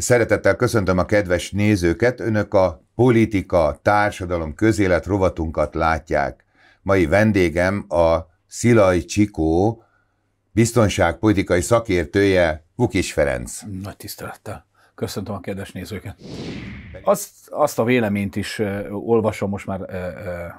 Szeretettel köszöntöm a kedves nézőket. Önök a politika, társadalom, közélet rovatunkat látják. Mai vendégem a Szilaj Csikó, biztonságpolitikai szakértője Vukis Ferenc. Nagy tisztelettel. Köszöntöm a kedves nézőket. Azt, azt a véleményt is olvasom most már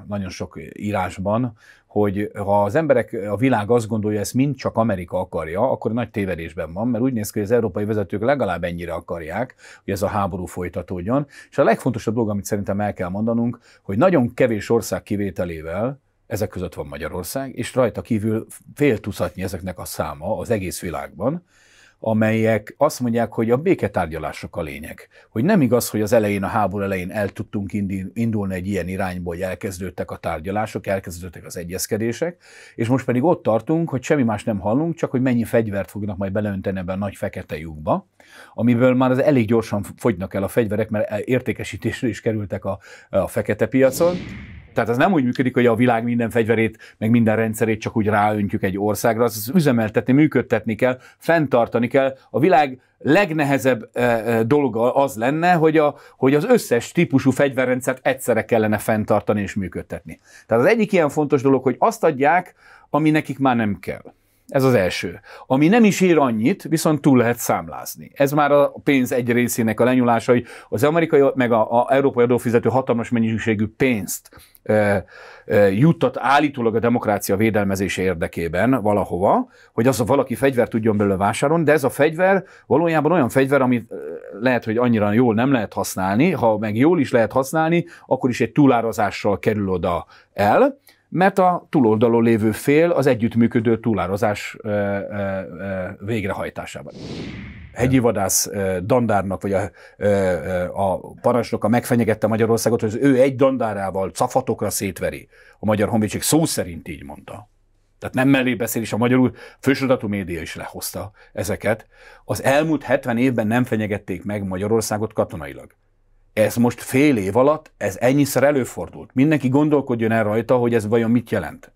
nagyon sok írásban, hogy ha az emberek, a világ azt gondolja, ezt mind csak Amerika akarja, akkor nagy tévedésben van, mert úgy néz ki, hogy az európai vezetők legalább ennyire akarják, hogy ez a háború folytatódjon. És a legfontosabb dolog, amit szerintem el kell mondanunk, hogy nagyon kevés ország kivételével, ezek között van Magyarország, és rajta kívül fél tucatnyi ezeknek a száma az egész világban, amelyek azt mondják, hogy a béketárgyalások a lényeg. Hogy nem igaz, hogy az elején, a háború elején el tudtunk indulni egy ilyen irányba, hogy elkezdődtek a tárgyalások, elkezdődtek az egyezkedések, és most pedig ott tartunk, hogy semmi más nem hallunk, csak hogy mennyi fegyvert fognak majd beleönteni ebbe a nagy fekete lyukba, amiből már az elég gyorsan fogynak el a fegyverek, mert e-, értékesítésre is kerültek a, a fekete piacon, tehát ez nem úgy működik, hogy a világ minden fegyverét, meg minden rendszerét csak úgy ráöntjük egy országra, Az üzemeltetni, működtetni kell, fenntartani kell. A világ legnehezebb e, e, dolga az lenne, hogy, a, hogy az összes típusú fegyverrendszert egyszerre kellene fenntartani és működtetni. Tehát az egyik ilyen fontos dolog, hogy azt adják, ami nekik már nem kell. Ez az első. Ami nem is ér annyit, viszont túl lehet számlázni. Ez már a pénz egy részének a lenyúlása, hogy az amerikai meg a, a európai adófizető hatalmas mennyiségű pénzt e, e, juttat állítólag a demokrácia védelmezése érdekében valahova, hogy az a valaki fegyvert tudjon belőle vásárolni, de ez a fegyver valójában olyan fegyver, amit lehet, hogy annyira jól nem lehet használni, ha meg jól is lehet használni, akkor is egy túlárazással kerül oda el, mert a túloldalon lévő fél az együttműködő túlározás végrehajtásában. Hegyi vadász dandárnak, vagy a, a parancsnoka megfenyegette Magyarországot, hogy ő egy dandárával cafatokra szétveri. A magyar honvédség szó szerint így mondta. Tehát nem mellé és a magyar fősodatú média is lehozta ezeket. Az elmúlt 70 évben nem fenyegették meg Magyarországot katonailag ez most fél év alatt, ez ennyiszer előfordult. Mindenki gondolkodjon el rajta, hogy ez vajon mit jelent.